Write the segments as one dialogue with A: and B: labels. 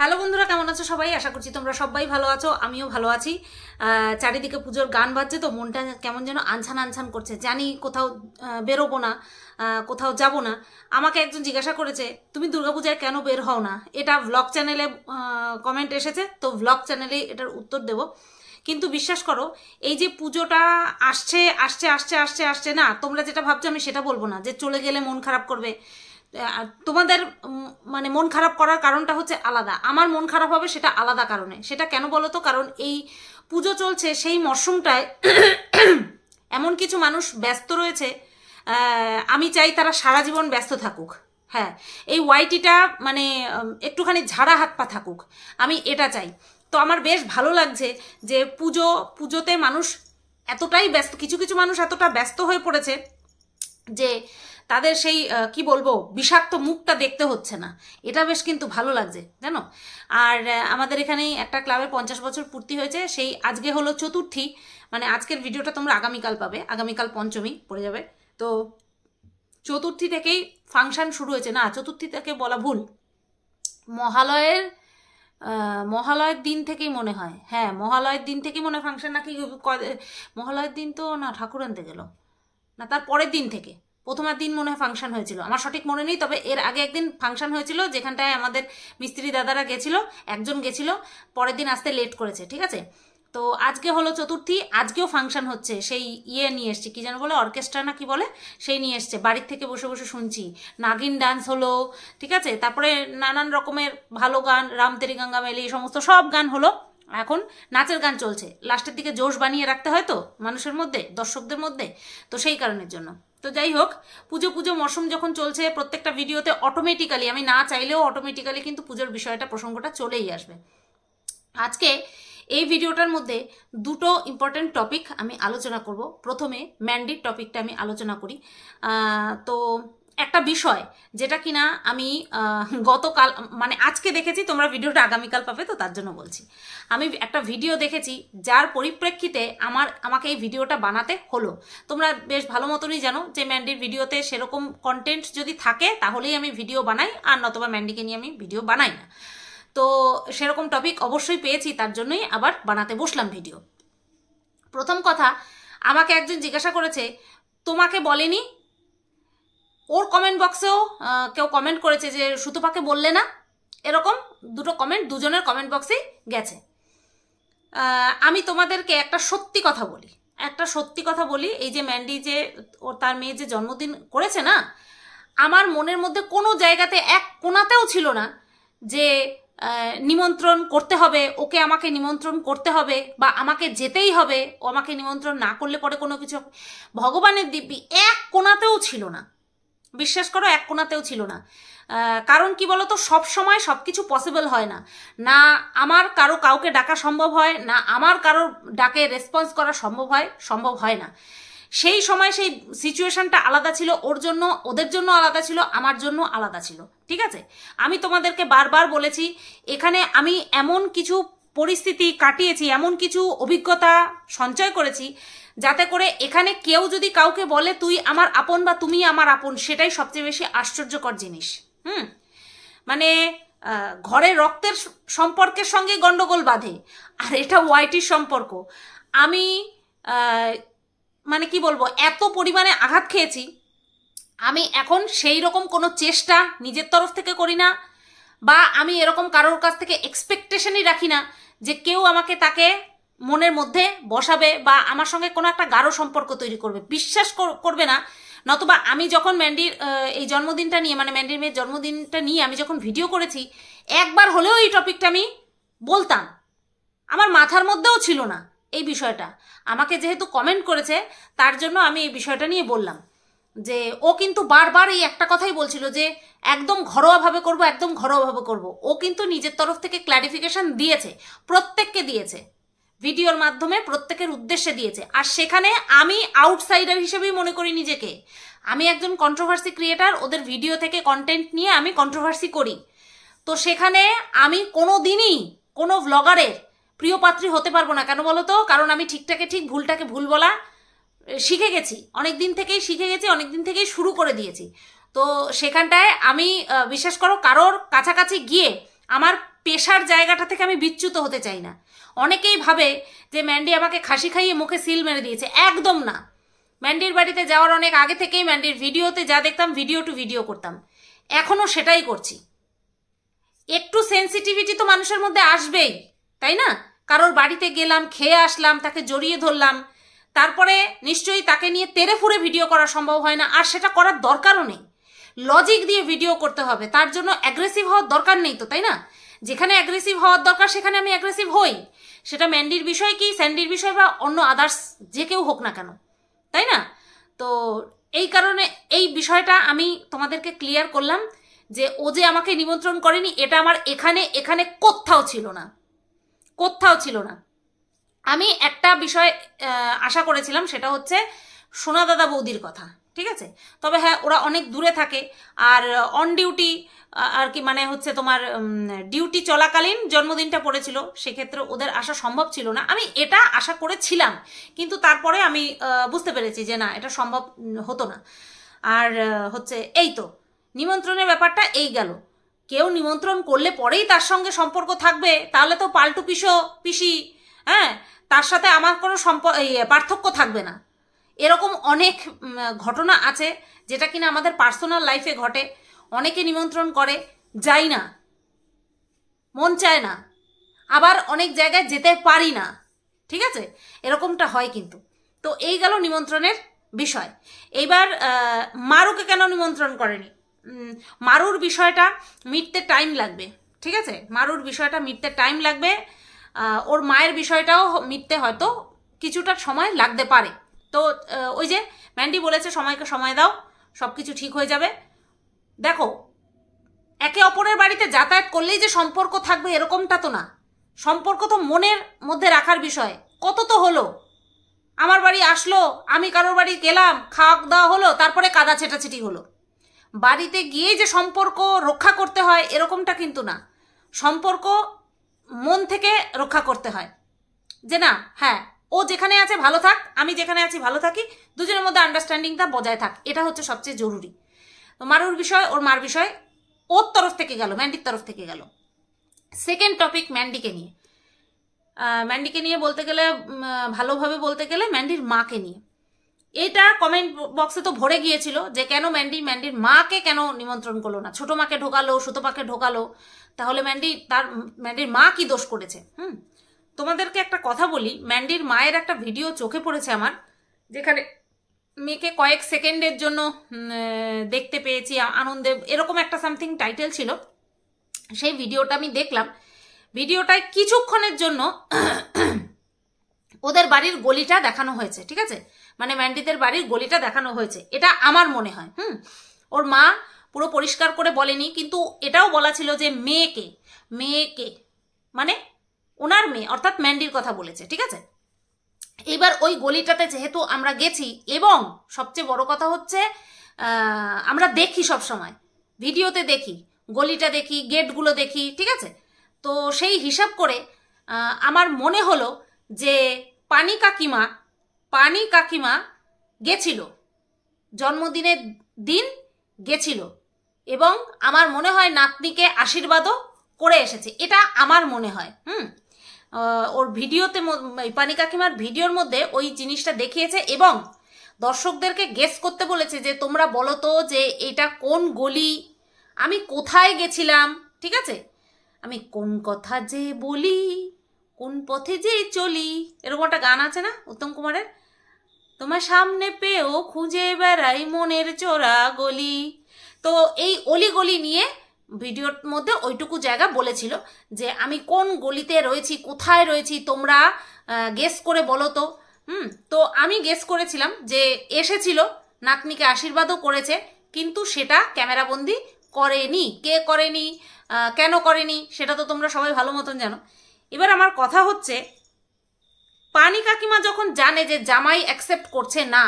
A: hello বন্ধুরা কেমন আছো সবাই আশা করছি তোমরা সবাই ভালো আছো আমিও ভালো আছি চারিদিকে পুজোর গান বাজছে তো মনটা কেমন যেন আনছান আনছান করছে জানি কোথাও বেরোবো না কোথাও যাব না আমাকে একজন জিজ্ঞাসা করেছে তুমি দুর্গাপূজায় কেন বের হও না এটা ব্লগ চ্যানেলে কমেন্ট এসেছে তো ব্লগ চ্যানেলে এটার উত্তর দেব কিন্তু বিশ্বাস করো এই যে পুজোটা আসছে আসছে আসছে আসছে আসছে না তোমরা যেটা ভাবছো আমি সেটা বলবো না যে চলে গেলে মন খারাপ করবে আর তোমাদের মানে মন খারাপ করার কারণটা হচ্ছে আলাদা আমার মন খারাপ হবে সেটা আলাদা কারণে সেটা কেন বলো তো কারণ এই পুজো চলছে সেই মরশুমটায় এমন কিছু মানুষ ব্যস্ত রয়েছে আমি চাই তারা সারা জীবন ব্যস্ত থাকুক হ্যাঁ এই ওয়াইটিটা মানে একটুখানি ঝাড়া হাত পা থাকুক আমি এটা চাই তো আমার বেশ ভালো লাগছে যে পুজো পুজোতে মানুষ এতটাই ব্যস্ত কিছু কিছু মানুষ এতটা ব্যস্ত হয়ে পড়েছে যে তাদের সেই কি বলবো বিষাক্ত মুখটা দেখতে হচ্ছে না এটা বেশ কিন্তু ভালো লাগছে জানো আর আমাদের এখানেই একটা ক্লাবের পঞ্চাশ বছর পূর্তি হয়েছে সেই আজকে হলো চতুর্থী মানে আজকের ভিডিওটা তোমরা আগামীকাল পাবে আগামীকাল পঞ্চমী পড়ে যাবে তো চতুর্থী থেকেই ফাংশন শুরু হয়েছে না চতুর্থী থেকে বলা ভুল মহালয়ের মহালয়ের দিন থেকেই মনে হয় হ্যাঁ মহালয়ের দিন থেকেই মনে ফাংশন নাকি মহালয়ের দিন তো না ঠাকুর আনতে গেল না তার পরের দিন থেকে প্রথমার দিন মনে হয় ফাংশন হয়েছিল আমার সঠিক মনে নেই তবে এর আগে একদিন ফাংশন হয়েছিল যেখানটায় আমাদের মিস্ত্রি দাদারা গেছিলো একজন গেছিল পরের দিন আসতে লেট করেছে ঠিক আছে তো আজকে হলো চতুর্থী আজকেও ফাংশন হচ্ছে সেই ইয়ে নিয়ে এসছে কী যেন বলে অর্কেস্ট্রা না কি বলে সেই নিয়ে এসছে বাড়ির থেকে বসে বসে শুনছি নাগিন ডান্স হলো ঠিক আছে তারপরে নানান রকমের ভালো গান রাম তেরি গঙ্গা মেলি এই সমস্ত সব গান হলো এখন নাচের গান চলছে লাস্টের দিকে জোশ বানিয়ে রাখতে হয় তো মানুষের মধ্যে দর্শকদের মধ্যে তো সেই কারণের জন্য তো যাই হোক পুজো পুজো মরশুম যখন চলছে প্রত্যেকটা ভিডিওতে অটোমেটিক্যালি আমি না চাইলেও অটোমেটিক্যালি কিন্তু পুজোর বিষয়টা প্রসঙ্গটা চলেই আসবে আজকে এই ভিডিওটার মধ্যে দুটো ইম্পর্ট্যান্ট টপিক আমি আলোচনা করব প্রথমে ম্যান্ডির টপিকটা আমি আলোচনা করি তো একটা বিষয় যেটা কিনা আমি গতকাল মানে আজকে দেখেছি তোমরা ভিডিওটা আগামীকাল পাবে তো তার জন্য বলছি আমি একটা ভিডিও দেখেছি যার পরিপ্রেক্ষিতে আমার আমাকে এই ভিডিওটা বানাতে হলো তোমরা বেশ ভালো মতনই জানো যে ম্যান্ডির ভিডিওতে সেরকম কন্টেন্ট যদি থাকে তাহলেই আমি ভিডিও বানাই আর নতবা ম্যান্ডিকে নিয়ে আমি ভিডিও বানাই না তো সেরকম টপিক অবশ্যই পেয়েছি তার জন্যই আবার বানাতে বসলাম ভিডিও প্রথম কথা আমাকে একজন জিজ্ঞাসা করেছে তোমাকে বলেনি ওর কমেন্ট বক্সেও কেউ কমেন্ট করেছে যে সুতপাকে বললে না এরকম দুটো কমেন্ট দুজনের কমেন্ট বক্সেই গেছে আমি তোমাদেরকে একটা সত্যি কথা বলি একটা সত্যি কথা বলি এই যে ম্যান্ডি যে ও তার মেয়ে যে জন্মদিন করেছে না আমার মনের মধ্যে কোনো জায়গাতে এক কোনাতেও ছিল না যে নিমন্ত্রণ করতে হবে ওকে আমাকে নিমন্ত্রণ করতে হবে বা আমাকে যেতেই হবে ও আমাকে নিমন্ত্রণ না করলে পরে কোনো কিছু ভগবানের দিব্যি এক কোনাতেও ছিল না বিশ্বাস করো এক কোনাতেও ছিল না কারণ কি বলতো সব সময় সব কিছু পসিবল হয় না না আমার কারো কাউকে ডাকা সম্ভব হয় না আমার কারো ডাকে রেসপন্স করা সম্ভব হয় সম্ভব হয় না সেই সময় সেই সিচুয়েশনটা আলাদা ছিল ওর জন্য ওদের জন্য আলাদা ছিল আমার জন্য আলাদা ছিল ঠিক আছে আমি তোমাদেরকে বারবার বলেছি এখানে আমি এমন কিছু পরিস্থিতি কাটিয়েছি এমন কিছু অভিজ্ঞতা সঞ্চয় করেছি যাতে করে এখানে কেউ যদি কাউকে বলে তুই আমার আপন বা তুমি আমার আপন সেটাই সবচেয়ে বেশি আশ্চর্যকর জিনিস হুম মানে ঘরে রক্তের সম্পর্কের সঙ্গে গণ্ডগোল বাঁধে আর এটা ওয়াইটির সম্পর্ক আমি মানে কি বলবো এত পরিমাণে আঘাত খেয়েছি আমি এখন সেই রকম কোনো চেষ্টা নিজের তরফ থেকে করি না বা আমি এরকম কারোর কাছ থেকে এক্সপেকটেশনই রাখি না যে কেউ আমাকে তাকে মনের মধ্যে বসাবে বা আমার সঙ্গে কোনো একটা গাঢ় সম্পর্ক তৈরি করবে বিশ্বাস করবে না নতুবা আমি যখন ম্যান্ডির এই জন্মদিনটা নিয়ে মানে ম্যান্ডির মেয়ের জন্মদিনটা নিয়ে আমি যখন ভিডিও করেছি একবার হলেও এই টপিকটা আমি বলতাম আমার মাথার মধ্যেও ছিল না এই বিষয়টা আমাকে যেহেতু কমেন্ট করেছে তার জন্য আমি এই বিষয়টা নিয়ে বললাম যে ও কিন্তু বারবার এই একটা কথাই বলছিল যে একদম ঘরোয়াভাবে করব একদম ঘরোয়াভাবে করব ও কিন্তু নিজের তরফ থেকে ক্ল্যারিফিকেশন দিয়েছে প্রত্যেককে দিয়েছে ভিডিওর মাধ্যমে প্রত্যেকের উদ্দেশ্যে দিয়েছে আর সেখানে আমি আউটসাইডার হিসেবেই মনে করি নিজেকে আমি একজন কন্ট্রোভার্সি ক্রিয়েটার ওদের ভিডিও থেকে কন্টেন্ট নিয়ে আমি কন্ট্রোভার্সি করি তো সেখানে আমি কোনো দিনই কোনো ব্লগারের প্রিয় পাত্রী হতে পারবো না কেন বলো তো কারণ আমি ঠিকটাকে ঠিক ভুলটাকে ভুল বলা শিখে গেছি অনেক দিন থেকেই শিখে গেছি অনেক দিন থেকেই শুরু করে দিয়েছি তো সেখানটায় আমি বিশ্বাস করো কারোর কাছাকাছি গিয়ে আমার পেশার জায়গাটা থেকে আমি বিচ্যুত হতে চাই না অনেকেই ভাবে যে ম্যান্ডি আমাকে খাসি খাইয়ে মুখে সিল মেরে দিয়েছে একদম না ম্যান্ডির বাড়িতে যাওয়ার অনেক আগে থেকেই ম্যান্ডির ভিডিওতে যা দেখতাম ভিডিও টু ভিডিও করতাম এখনও সেটাই করছি একটু সেন্সিটিভিটি তো মানুষের মধ্যে আসবেই তাই না কারোর বাড়িতে গেলাম খেয়ে আসলাম তাকে জড়িয়ে ধরলাম তারপরে নিশ্চয়ই তাকে নিয়ে তেরে ফুরে ভিডিও করা সম্ভব হয় না আর সেটা করার দরকারও নেই লজিক দিয়ে ভিডিও করতে হবে তার জন্য অ্যাগ্রেসিভ হওয়ার দরকার নেই তো তাই না যেখানে অ্যাগ্রেসিভ হওয়ার দরকার সেখানে আমি অ্যাগ্রেসিভ হই সেটা ম্যান্ডির বিষয় কি স্যান্ডির বিষয় বা অন্য আদার্স যে কেউ হোক না কেন তাই না তো এই কারণে এই বিষয়টা আমি তোমাদেরকে ক্লিয়ার করলাম যে ও যে আমাকে নিমন্ত্রণ করেনি এটা আমার এখানে এখানে কোথাও ছিল না কোথাও ছিল না আমি একটা বিষয় আশা করেছিলাম সেটা হচ্ছে সোনা দাদা বৌদির কথা ঠিক আছে তবে হ্যাঁ ওরা অনেক দূরে থাকে আর অন uh, ডিউটি আর কি মানে হচ্ছে তোমার ডিউটি চলাকালীন জন্মদিনটা পড়েছিল সেক্ষেত্রে ওদের আসা সম্ভব ছিল না আমি এটা আশা করেছিলাম কিন্তু তারপরে আমি বুঝতে পেরেছি যে না এটা সম্ভব হতো না আর হচ্ছে এই তো নিমন্ত্রণের ব্যাপারটা এই গেল কেউ নিমন্ত্রণ করলে পরেই তার সঙ্গে সম্পর্ক থাকবে তাহলে তো পাল্টু পিসো পিসি হ্যাঁ তার সাথে আমার কোনো সম্পর্ক ইয়ে, পার্থক্য থাকবে না এরকম অনেক ঘটনা আছে যেটা কিনা আমাদের পার্সোনাল লাইফে ঘটে অনেকে নিমন্ত্রণ করে যাই না মন চায় না আবার অনেক জায়গায় যেতে পারি না ঠিক আছে এরকমটা হয় কিন্তু তো এই গেল নিমন্ত্রণের বিষয় এইবার মারুকে কেন নিমন্ত্রণ করেনি মারুর বিষয়টা মিটতে টাইম লাগবে ঠিক আছে মারুর বিষয়টা মিটতে টাইম লাগবে ওর মায়ের বিষয়টাও মিটতে হয়তো কিছুটা সময় লাগতে পারে তো ওই যে ম্যান্ডি বলেছে সময়কে সময় দাও সব কিছু ঠিক হয়ে যাবে দেখো একে অপরের বাড়িতে যাতায়াত করলেই যে সম্পর্ক থাকবে এরকমটা তো না সম্পর্ক তো মনের মধ্যে রাখার বিষয় কত তো হলো আমার বাড়ি আসলো আমি কারোর বাড়ি গেলাম খাওয়া দাওয়া হলো তারপরে কাদা ছেটাছেটি হলো বাড়িতে গিয়ে যে সম্পর্ক রক্ষা করতে হয় এরকমটা কিন্তু না সম্পর্ক মন থেকে রক্ষা করতে হয় যে না হ্যাঁ ও যেখানে আছে ভালো থাক আমি যেখানে আছি ভালো থাকি দুজনের মধ্যে আন্ডারস্ট্যান্ডিংটা বজায় থাক এটা হচ্ছে সবচেয়ে জরুরি তো মারুর বিষয় ওর মার বিষয় ওর তরফ থেকে গেল ম্যান্ডির তরফ থেকে গেল সেকেন্ড টপিক ম্যান্ডিকে নিয়ে ম্যান্ডিকে নিয়ে বলতে গেলে ভালোভাবে বলতে গেলে ম্যান্ডির মাকে নিয়ে এটা কমেন্ট বক্সে তো ভরে গিয়েছিল যে কেন ম্যান্ডি ম্যান্ডির মাকে কেন নিমন্ত্রণ করলো না ছোটো মাকে ঢোকালো সুতো মাকে ঢোকালো তাহলে ম্যান্ডি তার ম্যান্ডির মা কি দোষ করেছে হুম তোমাদেরকে একটা কথা বলি ম্যান্ডির মায়ের একটা ভিডিও চোখে পড়েছে আমার যেখানে মেয়েকে কয়েক সেকেন্ডের জন্য দেখতে পেয়েছি আনন্দে এরকম একটা সামথিং টাইটেল ছিল সেই ভিডিওটা আমি দেখলাম ভিডিওটায় কিছুক্ষণের জন্য ওদের বাড়ির গলিটা দেখানো হয়েছে ঠিক আছে মানে ম্যান্ডিদের বাড়ির গলিটা দেখানো হয়েছে এটা আমার মনে হয় হুম ওর মা পুরো পরিষ্কার করে বলেনি কিন্তু এটাও বলা ছিল যে মেয়েকে মেয়েকে মানে ওনার মেয়ে অর্থাৎ ম্যান্ডির কথা বলেছে ঠিক আছে এবার ওই গলিটাতে যেহেতু আমরা গেছি এবং সবচেয়ে বড় কথা হচ্ছে আমরা দেখি সব সময় ভিডিওতে দেখি গলিটা দেখি গেটগুলো দেখি ঠিক আছে তো সেই হিসাব করে আমার মনে হলো যে পানি কাকিমা পানি কাকিমা গেছিল জন্মদিনের দিন গেছিল এবং আমার মনে হয় নাতনিকে আশীর্বাদও করে এসেছে এটা আমার মনে হয় হুম ওর ভিডিওতে পানি কাকিমার ভিডিওর মধ্যে ওই জিনিসটা দেখিয়েছে এবং দর্শকদেরকে গেস করতে বলেছে যে তোমরা বলো তো যে এটা কোন গলি আমি কোথায় গেছিলাম ঠিক আছে আমি কোন কথা যে বলি কোন পথে যে চলি এরকম একটা গান আছে না উত্তম কুমারের তোমার সামনে পেয়েও খুঁজে বেড়াই মনের চোরা গলি তো এই অলি গলি নিয়ে ভিডিওর মধ্যে ওইটুকু জায়গা বলেছিল যে আমি কোন গলিতে রয়েছি কোথায় রয়েছি তোমরা গেস করে বলো তো হুম তো আমি গেস করেছিলাম যে এসেছিল নাতনিকে আশীর্বাদও করেছে কিন্তু সেটা ক্যামেরাবন্দি করেনি কে করেনি কেন করেনি সেটা তো তোমরা সবাই ভালো মতন জানো এবার আমার কথা হচ্ছে পানি কাকিমা যখন জানে যে জামাই অ্যাকসেপ্ট করছে না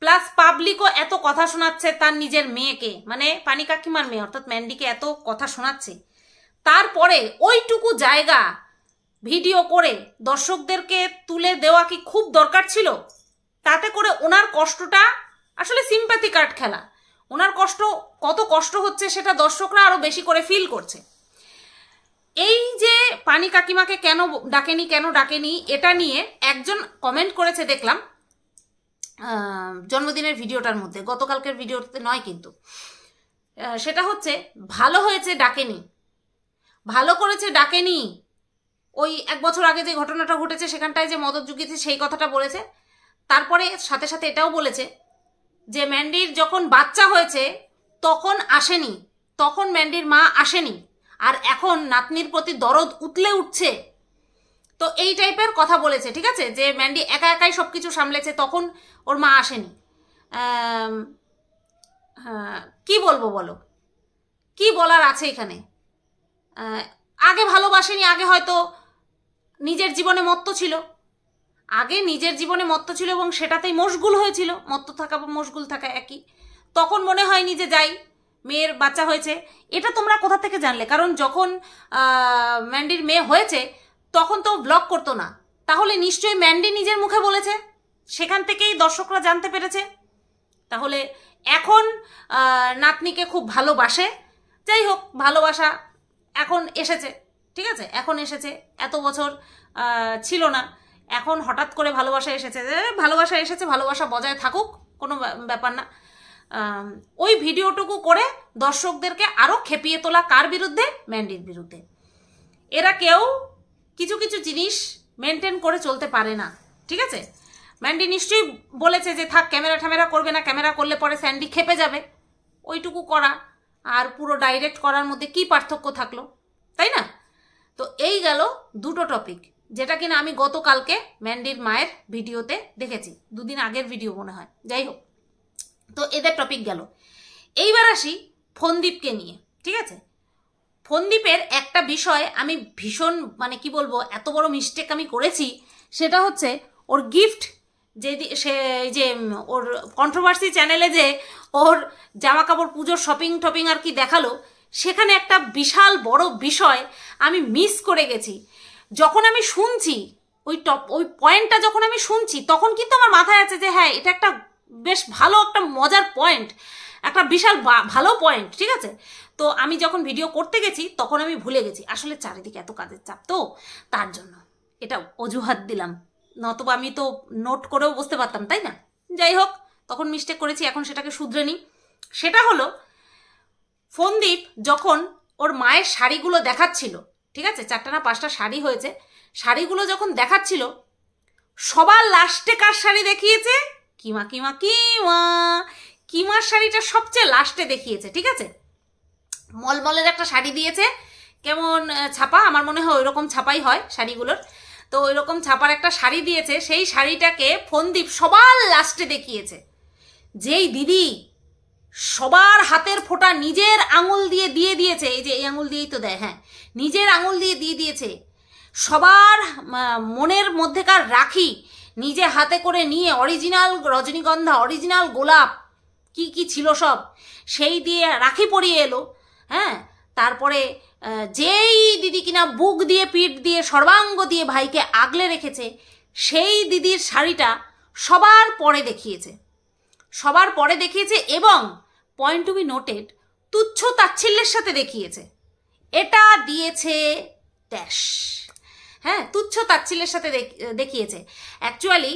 A: প্লাস পাবলিকও এত কথা শোনাচ্ছে তার নিজের মেয়েকে মানে পানি কাকিমার মেয়ে অর্থাৎ ম্যান্ডিকে এত কথা শোনাচ্ছে তারপরে ওইটুকু জায়গা ভিডিও করে দর্শকদেরকে তুলে দেওয়া কি খুব দরকার ছিল তাতে করে ওনার কষ্টটা আসলে সিম্প্যাথি কার্ড খেলা ওনার কষ্ট কত কষ্ট হচ্ছে সেটা দর্শকরা আরও বেশি করে ফিল করছে এই যে পানি কাকিমাকে কেন ডাকেনি কেন ডাকেনি এটা নিয়ে একজন কমেন্ট করেছে দেখলাম জন্মদিনের ভিডিওটার মধ্যে গতকালকের ভিডিওতে নয় কিন্তু সেটা হচ্ছে ভালো হয়েছে ডাকেনি ভালো করেছে ডাকেনি ওই এক বছর আগে যে ঘটনাটা ঘটেছে সেখানটায় যে মদত জুগিয়েছে সেই কথাটা বলেছে তারপরে সাথে সাথে এটাও বলেছে যে ম্যান্ডির যখন বাচ্চা হয়েছে তখন আসেনি তখন ম্যান্ডির মা আসেনি আর এখন নাতনির প্রতি দরদ উতলে উঠছে তো এই টাইপের কথা বলেছে ঠিক আছে যে ম্যান্ডি একা একাই সব কিছু সামলেছে তখন ওর মা আসেনি হ্যাঁ, কি বলবো বলো কি বলার আছে এখানে আগে ভালোবাসেনি আগে হয়তো নিজের জীবনে মত্ত ছিল আগে নিজের জীবনে মত্ত ছিল এবং সেটাতেই মশগুল হয়েছিল মত্ত থাকা বা মশগুল থাকা একই তখন মনে হয়নি যে যাই মেয়ের বাচ্চা হয়েছে এটা তোমরা কোথা থেকে জানলে কারণ যখন ম্যান্ডির মেয়ে হয়েছে তখন তো ব্লগ করতো না তাহলে নিশ্চয়ই ম্যান্ডি নিজের মুখে বলেছে সেখান থেকেই দর্শকরা জানতে পেরেছে তাহলে এখন নাতনিকে খুব ভালোবাসে যাই হোক ভালোবাসা এখন এসেছে ঠিক আছে এখন এসেছে এত বছর ছিল না এখন হঠাৎ করে ভালোবাসা এসেছে ভালোবাসা এসেছে ভালোবাসা বজায় থাকুক কোনো ব্যাপার না ওই ভিডিওটুকু করে দর্শকদেরকে আরও খেপিয়ে তোলা কার বিরুদ্ধে ম্যান্ডির বিরুদ্ধে এরা কেউ কিছু কিছু জিনিস মেনটেন করে চলতে পারে না ঠিক আছে ম্যান্ডি নিশ্চয়ই বলেছে যে থাক ক্যামেরা ট্যামেরা করবে না ক্যামেরা করলে পরে স্যান্ডি খেপে যাবে ওইটুকু করা আর পুরো ডাইরেক্ট করার মধ্যে কি পার্থক্য থাকলো তাই না তো এই গেল দুটো টপিক যেটা কিনা আমি গতকালকে ম্যান্ডির মায়ের ভিডিওতে দেখেছি দুদিন আগের ভিডিও মনে হয় যাই হোক তো এদের টপিক গেল এইবার আসি ফন্দীপকে নিয়ে ঠিক আছে ফন্দীপের একটা বিষয় আমি ভীষণ মানে কি বলবো এত বড় মিস্টেক আমি করেছি সেটা হচ্ছে ওর গিফট যে সে যে ওর কন্ট্রোভার্সি চ্যানেলে যে ওর জামা কাপড় পুজোর শপিং টপিং আর কি দেখালো সেখানে একটা বিশাল বড় বিষয় আমি মিস করে গেছি যখন আমি শুনছি ওই টপ ওই পয়েন্টটা যখন আমি শুনছি তখন কিন্তু আমার মাথায় আছে যে হ্যাঁ এটা একটা বেশ ভালো একটা মজার পয়েন্ট একটা বিশাল ভালো পয়েন্ট ঠিক আছে তো আমি যখন ভিডিও করতে গেছি তখন আমি ভুলে গেছি আসলে চারিদিকে এত কাজের চাপ তো তার জন্য এটা অজুহাত দিলাম নতবা আমি তো নোট করেও বুঝতে পারতাম তাই না যাই হোক তখন মিস্টেক করেছি এখন সেটাকে শুধরে নিই সেটা হলো ফোনদীপ যখন ওর মায়ের শাড়িগুলো দেখাচ্ছিল ঠিক আছে চারটা না পাঁচটা শাড়ি হয়েছে শাড়িগুলো যখন দেখাচ্ছিল সবার লাস্টে কার শাড়ি দেখিয়েছে কিমা কিমা কিমা কিমার শাড়িটা সবচেয়ে লাস্টে দেখিয়েছে ঠিক আছে মলমলের একটা শাড়ি দিয়েছে কেমন ছাপা আমার মনে হয় ওইরকম ছাপাই হয় শাড়িগুলোর তো ওইরকম ছাপার একটা শাড়ি দিয়েছে সেই শাড়িটাকে ফোনদীপ সবার লাস্টে দেখিয়েছে যেই দিদি সবার হাতের ফোঁটা নিজের আঙুল দিয়ে দিয়ে দিয়েছে এই যে এই আঙুল দিয়েই তো দেয় হ্যাঁ নিজের আঙুল দিয়ে দিয়ে দিয়েছে সবার মনের মধ্যেকার রাখি নিজে হাতে করে নিয়ে অরিজিনাল রজনীগন্ধা অরিজিনাল গোলাপ কি কি ছিল সব সেই দিয়ে রাখি পরিয়ে এলো হ্যাঁ তারপরে যেই দিদি কিনা বুক দিয়ে পিঠ দিয়ে সর্বাঙ্গ দিয়ে ভাইকে আগলে রেখেছে সেই দিদির শাড়িটা সবার পরে দেখিয়েছে সবার পরে দেখিয়েছে এবং পয়েন্ট টু বি নোটেড তুচ্ছ তাচ্ছিল্যের সাথে দেখিয়েছে এটা দিয়েছে ড্যাশ হ্যাঁ তুচ্ছ তাচ্ছিল্যের সাথে দেখিয়েছে অ্যাকচুয়ালি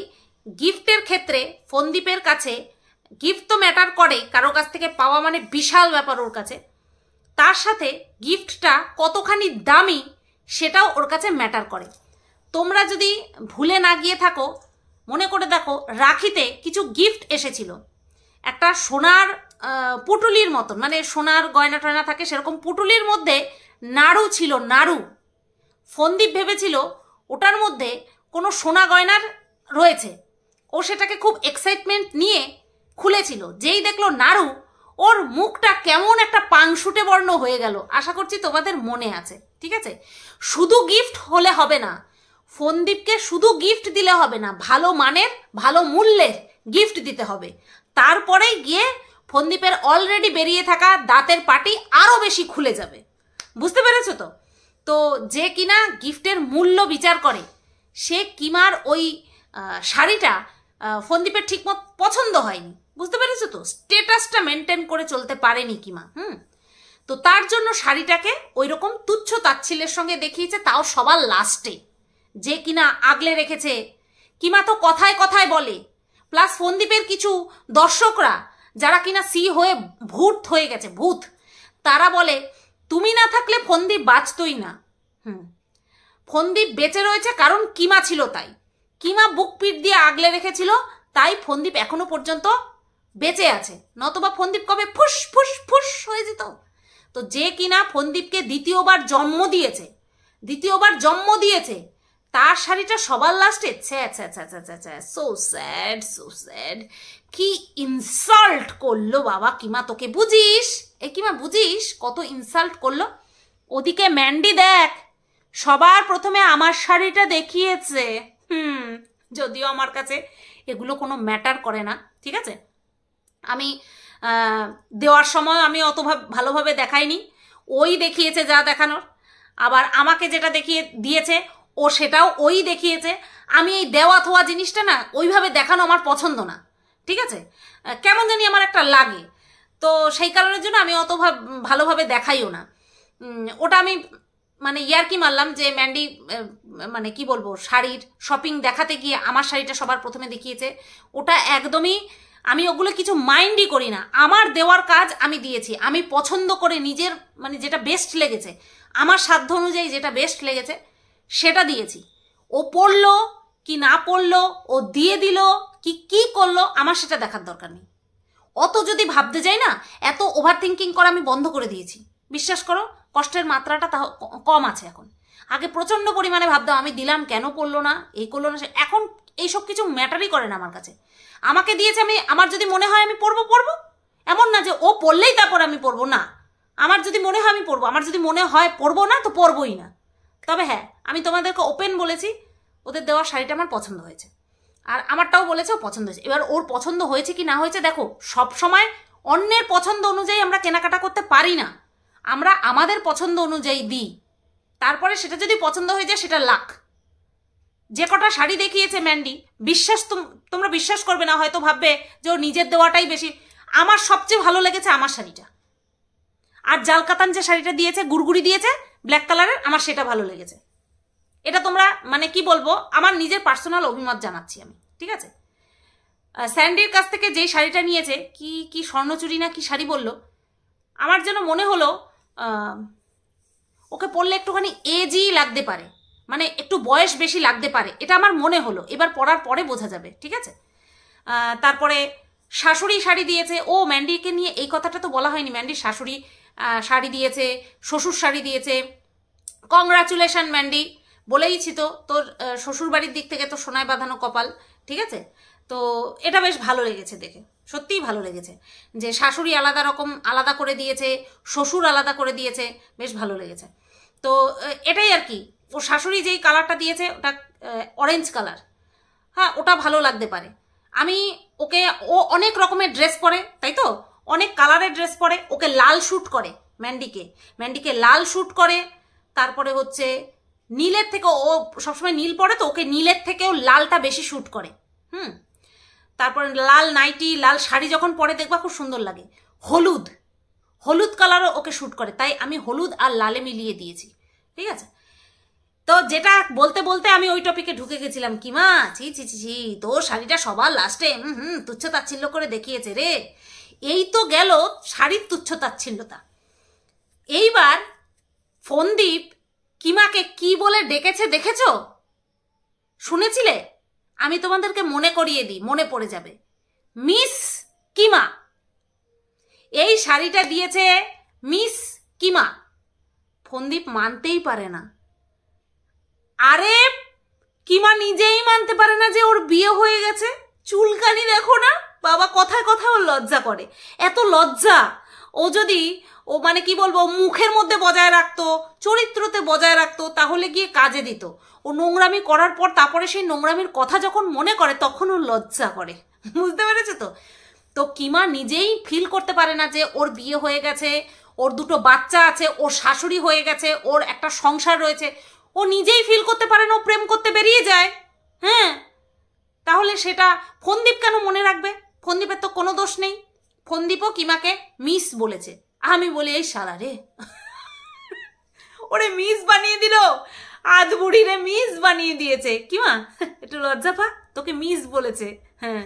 A: গিফটের ক্ষেত্রে ফন্দীপের কাছে গিফট তো ম্যাটার করে কারো কাছ থেকে পাওয়া মানে বিশাল ব্যাপার ওর কাছে তার সাথে গিফটটা কতখানি দামি সেটাও ওর কাছে ম্যাটার করে তোমরা যদি ভুলে না গিয়ে থাকো মনে করে দেখো রাখিতে কিছু গিফট এসেছিল একটা সোনার পুটুলির মতন মানে সোনার গয়না টয়না থাকে সেরকম পুটুলির মধ্যে নাড়ু ছিল নাড়ু ফন্দীপ ভেবেছিল ওটার মধ্যে কোনো সোনা গয়নার রয়েছে ও সেটাকে খুব এক্সাইটমেন্ট নিয়ে খুলেছিল যেই দেখলো নাড়ু ওর মুখটা কেমন একটা পাংশুটে বর্ণ হয়ে গেল আশা করছি তোমাদের মনে আছে ঠিক আছে শুধু গিফট হলে হবে না ফোনদীপকে শুধু গিফট দিলে হবে না ভালো মানের ভালো মূল্যের গিফট দিতে হবে তারপরে গিয়ে ফোনদীপের অলরেডি বেরিয়ে থাকা দাঁতের পাটি আরও বেশি খুলে যাবে বুঝতে পেরেছো তো তো যে কিনা গিফটের মূল্য বিচার করে সে কিমার ওই শাড়িটা ফোনদীপের ঠিক পছন্দ হয়নি বুঝতে পেরেছো তো স্টেটাসটা মেনটেন করে চলতে পারেনি কিমা হুম তো তার জন্য শাড়িটাকে ওই রকম তুচ্ছ তাচ্ছিলের সঙ্গে দেখিয়েছে তাও সবার লাস্টে যে কিনা আগলে রেখেছে কিমা তো কথায় কথায় বলে প্লাস ফন্দীপের কিছু দর্শকরা যারা কিনা সি হয়ে ভূত হয়ে গেছে ভূত তারা বলে তুমি না থাকলে ফন্দীপ বাঁচতই না হুম ফন্দীপ বেঁচে রয়েছে কারণ কিমা ছিল তাই কিমা বুক পিট দিয়ে আগলে রেখেছিল তাই ফন্দীপ এখনো পর্যন্ত বেঁচে আছে নতবা ফন্দীপ কবে ফুস ফুস ফুস হয়ে যেত তো যে কিনা ফন্দীপকে দ্বিতীয়বার জন্ম দিয়েছে দ্বিতীয়বার জন্ম দিয়েছে তার শাড়িটা সবার লাস্টে সো স্যাড সো স্যাড কি ইনসাল্ট করলো বাবা কিমা তোকে বুঝিস এ কিমা বুঝিস কত ইনসাল্ট করলো ওদিকে ম্যান্ডি দেখ সবার প্রথমে আমার শাড়িটা দেখিয়েছে হুম যদিও আমার কাছে এগুলো কোনো ম্যাটার করে না ঠিক আছে আমি দেওয়ার সময় আমি অত ভালোভাবে দেখাইনি ওই দেখিয়েছে যা দেখানোর আবার আমাকে যেটা দেখিয়ে দিয়েছে ও সেটাও ওই দেখিয়েছে আমি এই দেওয়া থোয়া জিনিসটা না ওইভাবে দেখানো আমার পছন্দ না ঠিক আছে কেমন জানি আমার একটা লাগে তো সেই কারণের জন্য আমি অত ভালোভাবে দেখাইও না ওটা আমি মানে ইয়ারকি মারলাম যে ম্যান্ডি মানে কি বলবো শাড়ির শপিং দেখাতে গিয়ে আমার শাড়িটা সবার প্রথমে দেখিয়েছে ওটা একদমই আমি ওগুলো কিছু মাইন্ডই করি না আমার দেওয়ার কাজ আমি দিয়েছি আমি পছন্দ করে নিজের মানে যেটা বেস্ট লেগেছে আমার সাধ্য অনুযায়ী যেটা বেস্ট লেগেছে সেটা দিয়েছি ও পড়লো কি না পড়লো ও দিয়ে দিল কি কি করলো আমার সেটা দেখার দরকার নেই অত যদি ভাবতে যাই না এত ওভার থিঙ্কিং করা আমি বন্ধ করে দিয়েছি বিশ্বাস করো কষ্টের মাত্রাটা তা কম আছে এখন আগে প্রচণ্ড পরিমাণে ভাবতাম আমি দিলাম কেন পড়লো না এই করলো না এখন এইসব কিছু ম্যাটারই করে না আমার কাছে আমাকে দিয়েছে আমি আমার যদি মনে হয় আমি পড়বো পড়বো এমন না যে ও পড়লেই তারপর আমি পড়বো না আমার যদি মনে হয় আমি পড়বো আমার যদি মনে হয় পড়বো না তো পড়বোই না তবে হ্যাঁ আমি তোমাদেরকে ওপেন বলেছি ওদের দেওয়া শাড়িটা আমার পছন্দ হয়েছে আর আমারটাও বলেছে ও পছন্দ হয়েছে এবার ওর পছন্দ হয়েছে কি না হয়েছে দেখো সব সময় অন্যের পছন্দ অনুযায়ী আমরা কেনাকাটা করতে পারি না আমরা আমাদের পছন্দ অনুযায়ী দিই তারপরে সেটা যদি পছন্দ হয়ে যায় সেটা লাখ যে কটা শাড়ি দেখিয়েছে ম্যান্ডি বিশ্বাস তোমরা বিশ্বাস করবে না হয়তো ভাববে যে ও নিজের দেওয়াটাই বেশি আমার সবচেয়ে ভালো লেগেছে আমার শাড়িটা আর জালকাতান যে শাড়িটা দিয়েছে গুড়গুড়ি দিয়েছে ব্ল্যাক কালারের আমার সেটা ভালো লেগেছে এটা তোমরা মানে কি বলবো আমার নিজের পার্সোনাল অভিমত জানাচ্ছি আমি ঠিক আছে স্যান্ডির কাছ থেকে যেই শাড়িটা নিয়েছে কি কি স্বর্ণচুরি না কি শাড়ি বলল আমার যেন মনে হলো ওকে পরলে একটুখানি এজি লাগতে পারে মানে একটু বয়স বেশি লাগতে পারে এটা আমার মনে হলো এবার পড়ার পরে বোঝা যাবে ঠিক আছে তারপরে শাশুড়ি শাড়ি দিয়েছে ও ম্যান্ডিকে নিয়ে এই কথাটা তো বলা হয়নি ম্যান্ডির শাশুড়ি শাড়ি দিয়েছে শ্বশুর শাড়ি দিয়েছে কংগ্রাচুলেশন ম্যান্ডি বলেইছি তো তোর শ্বশুর বাড়ির দিক থেকে তো সোনায় বাঁধানো কপাল ঠিক আছে তো এটা বেশ ভালো লেগেছে দেখে সত্যিই ভালো লেগেছে যে শাশুড়ি আলাদা রকম আলাদা করে দিয়েছে শ্বশুর আলাদা করে দিয়েছে বেশ ভালো লেগেছে তো এটাই আর কি ওর শাশুড়ি যেই কালারটা দিয়েছে ওটা অরেঞ্জ কালার হ্যাঁ ওটা ভালো লাগতে পারে আমি ওকে ও অনেক রকমের ড্রেস পরে তাই তো অনেক কালারের ড্রেস পরে ওকে লাল শ্যুট করে ম্যান্ডিকে ম্যান্ডিকে লাল শ্যুট করে তারপরে হচ্ছে নীলের থেকে ও সবসময় নীল পরে তো ওকে নীলের থেকেও লালটা বেশি শ্যুট করে হুম তারপরে লাল নাইটি লাল শাড়ি যখন পরে দেখবা খুব সুন্দর লাগে হলুদ হলুদ কালারও ওকে শ্যুট করে তাই আমি হলুদ আর লালে মিলিয়ে দিয়েছি ঠিক আছে তো যেটা বলতে বলতে আমি ওই টপিকে ঢুকে গেছিলাম কি মা ছি ছি ছি ছি তোর শাড়িটা সবার লাস্টে হুম হুম তুচ্ছ তাচ্ছিল্য করে দেখিয়েছে রে এই তো গেল শাড়ির তুচ্ছ তাচ্ছিল্যতা এইবার ফোনদীপ কিমাকে কি বলে ডেকেছে দেখেছ শুনেছিলে আমি তোমাদেরকে মনে করিয়ে দিই মনে পড়ে যাবে মিস কিমা এই শাড়িটা দিয়েছে মিস কিমা ফোনদীপ মানতেই পারে না আরে কিমা নিজেই মানতে পারে না যে ওর বিয়ে হয়ে গেছে চুলকানি দেখো না বাবা কথায় কথায় ওর লজ্জা করে এত লজ্জা ও যদি ও মানে কি বলবো মুখের মধ্যে বজায় রাখতো চরিত্রতে বজায় রাখতো তাহলে গিয়ে কাজে দিত ও নোংরামি করার পর তারপরে সেই নোংরামির কথা যখন মনে করে তখন ও লজ্জা করে বুঝতে পেরেছো তো তো কিমা নিজেই ফিল করতে পারে না যে ওর বিয়ে হয়ে গেছে ওর দুটো বাচ্চা আছে ওর শাশুড়ি হয়ে গেছে ওর একটা সংসার রয়েছে ও নিজেই ফিল করতে পারে না ও প্রেম করতে বেরিয়ে যায় হ্যাঁ তাহলে সেটা ফন্দীপ কেন মনে রাখবে ফন্দীপের তো কোনো দোষ নেই ফন্দীপও কিমাকে মিস বলেছে আমি বলি এই সারা রে ওরে মিস বানিয়ে দিল আধ বুড়ি রে মিস বানিয়ে দিয়েছে কিমা একটু লজ্জা পা তোকে মিস বলেছে হ্যাঁ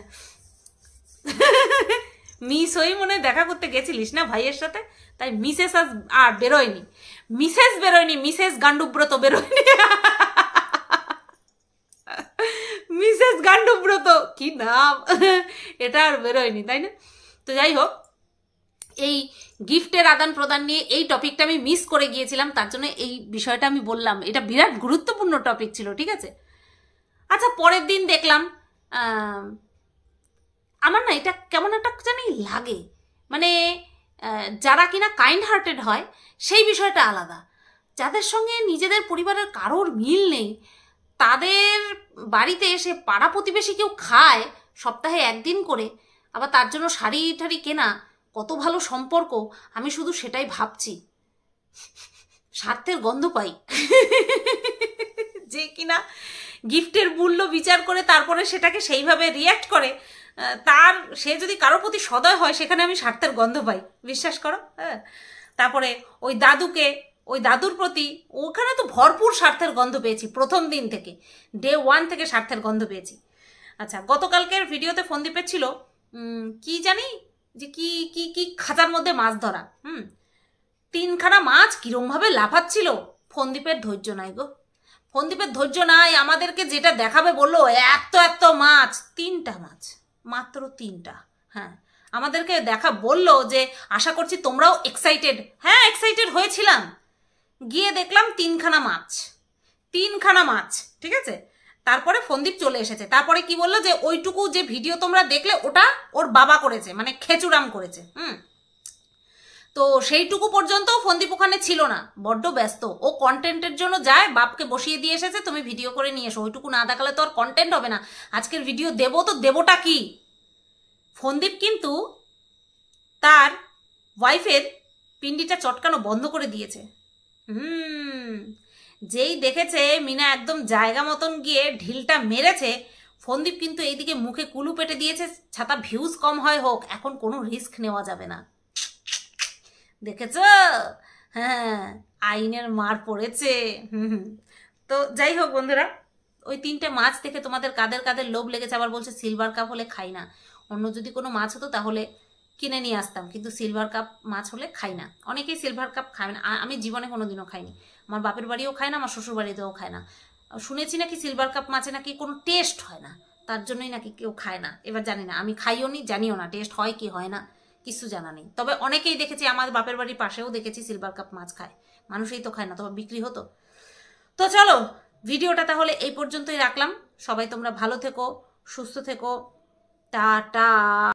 A: মিস হয়ে মনে দেখা করতে গেছিলিস না ভাইয়ের সাথে তাই মিসেস আর বেরোয়নি মিসেস বেরোয়নি মিসেস গান্ডুব্রত বেরোয়নি মিসেস গান্ডুব্রত কি নাম এটা আর বেরোয়নি তাই না তো যাই হোক এই গিফটের আদান প্রদান নিয়ে এই টপিকটা আমি মিস করে গিয়েছিলাম তার জন্য এই বিষয়টা আমি বললাম এটা বিরাট গুরুত্বপূর্ণ টপিক ছিল ঠিক আছে আচ্ছা পরের দিন দেখলাম আমার না এটা কেমন একটা জানি লাগে মানে যারা কিনা কাইন্ড হার্টেড হয় সেই বিষয়টা আলাদা যাদের সঙ্গে নিজেদের পরিবারের কারোর মিল নেই তাদের বাড়িতে এসে পাড়া প্রতিবেশী কেউ খায় সপ্তাহে একদিন করে আবার তার জন্য শাড়ি টাড়ি কেনা কত ভালো সম্পর্ক আমি শুধু সেটাই ভাবছি স্বার্থের গন্ধ পাই যে কিনা গিফটের মূল্য বিচার করে তারপরে সেটাকে সেইভাবে রিয়্যাক্ট করে তার সে যদি কারোর প্রতি সদয় হয় সেখানে আমি স্বার্থের গন্ধ পাই বিশ্বাস করো হ্যাঁ তারপরে ওই দাদুকে ওই দাদুর প্রতি ওখানে তো ভরপুর স্বার্থের গন্ধ পেয়েছি প্রথম দিন থেকে ডে ওয়ান থেকে স্বার্থের গন্ধ পেয়েছি আচ্ছা গতকালকের ভিডিওতে ফোনদীপের ছিল কি জানি যে কি কি কি খাতার মধ্যে মাছ ধরা হুম তিনখানা মাছ কিরমভাবে লাফাচ্ছিল ফোনদীপের ধৈর্য নাই গো ফোনদীপের ধৈর্য নাই আমাদেরকে যেটা দেখাবে বললো এত এত মাছ তিনটা মাছ মাত্র তিনটা হ্যাঁ আমাদেরকে দেখা বলল যে আশা করছি তোমরাও এক্সাইটেড হ্যাঁ এক্সাইটেড হয়েছিলাম গিয়ে দেখলাম তিনখানা মাছ তিনখানা মাছ ঠিক আছে তারপরে ফন্দীপ চলে এসেছে তারপরে কি বললো যে ওইটুকু যে ভিডিও তোমরা দেখলে ওটা ওর বাবা করেছে মানে খেচুরাম করেছে হুম তো সেইটুকু পর্যন্ত ফন্দীপ ওখানে ছিল না বড্ড ব্যস্ত ও কন্টেন্টের জন্য যায় বাপকে বসিয়ে দিয়ে এসেছে তুমি ভিডিও করে নিয়ে এসো ওইটুকু না দেখালে তো আর কন্টেন্ট হবে না আজকের ভিডিও দেব তো দেবটা কি ফন্দীপ কিন্তু তার ওয়াইফের পিন্ডিটা চটকানো বন্ধ করে দিয়েছে হুম যেই দেখেছে মিনা একদম জায়গা মতন গিয়ে ঢিলটা মেরেছে ফন্দীপ কিন্তু এইদিকে মুখে কুলু পেটে দিয়েছে ছাতা ভিউজ কম হয় হোক এখন কোনো রিস্ক নেওয়া যাবে না দেখেছ হ্যাঁ আইনের মার পড়েছে হুম তো যাই হোক বন্ধুরা ওই তিনটে মাছ দেখে তোমাদের কাদের কাদের লোভ লেগেছে আবার বলছে সিলভার কাপ হলে খাই না অন্য যদি কোনো মাছ হতো তাহলে কিনে নিয়ে আসতাম কিন্তু সিলভার কাপ মাছ হলে খাই না অনেকেই সিলভার কাপ খায় না আমি জীবনে কোনো দিনও খাইনি আমার বাপের বাড়িও খায় না আমার শ্বশুর বাড়িতেও খায় না শুনেছি নাকি সিলভার কাপ মাছে নাকি কোনো টেস্ট হয় না তার জন্যই নাকি কেউ খায় না এবার জানি না আমি খাইও নি জানিও না টেস্ট হয় কি হয় না কিছু জানা নেই তবে অনেকেই দেখেছি আমার বাপের বাড়ির পাশেও দেখেছি সিলভার কাপ মাছ খায় মানুষই তো খায় না তবে বিক্রি হতো তো চলো ভিডিওটা তাহলে এই পর্যন্তই রাখলাম সবাই তোমরা ভালো থেকো সুস্থ থেকো টাটা